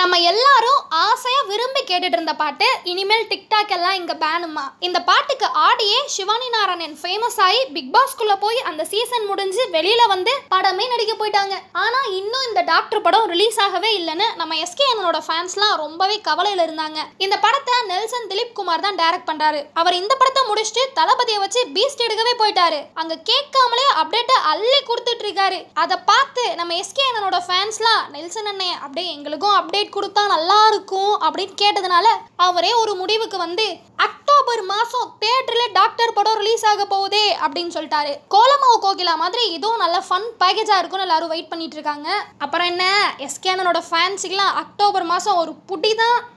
நம்ம எல்லாரும் ஆசையாக விரும்பி கேட்டுட்டு இருந்த பாட்டு இனிமேல் டிக்டாக் எல்லாம் இங்கே பேனுமா இந்த பாட்டுக்கு ஆடியே சிவானி நாராயணன் ஃபேமஸ் ஆகி பிக் பாஸ்குள்ள போய் அந்த சீசன் முடிஞ்சு வெளியில் வந்து படமே நடிக்க போயிட்டாங்க ஆனால் இன்னும் இந்த டாக்டர் படம் ரிலீஸ் ஆகவே இல்லைன்னு நம்ம எஸ்கேஎனோட ஃபேன்ஸ்லாம் ரொம்பவே கவலையில் இருந்தாங்க இந்த படத்தை நெல்சன் திலீப் குமார் தான் டைரக்ட் பண்றாரு அவர் இந்த படத்தை முடிச்சுட்டு தளபதியை வச்சு பீஸ்ட் எடுக்கவே போயிட்டாரு அங்கே கேட்காமலே அப்டேட்டை அள்ளி கொடுத்துட்டு இருக்காரு அதை பார்த்து நம்ம எஸ்கேஎனோட ஃபேன்ஸ்லாம் நெல்சன் அண்ணன் அப்படியே எங்களுக்கும் அப்டேட் டேட் கொடுத்தா நல்லா இருக்கும் அப்படின்னு கேட்டதுனால அவரே ஒரு முடிவுக்கு வந்து அக்டோபர் மாதம் தேட்டரில் டாக்டர் படம் ரிலீஸ் ஆக போகுதே அப்படின்னு சொல்லிட்டாரு கோலமாவு கோகிலா மாதிரி இதுவும் நல்ல ஃபன் பேக்கேஜாக இருக்கும்னு எல்லாரும் வெயிட் பண்ணிட்டு இருக்காங்க அப்புறம் என்ன எஸ்கேனனோட ஃபேன்ஸுக்கெல்லாம் அக்டோபர் மாதம் ஒரு புட்டி தான்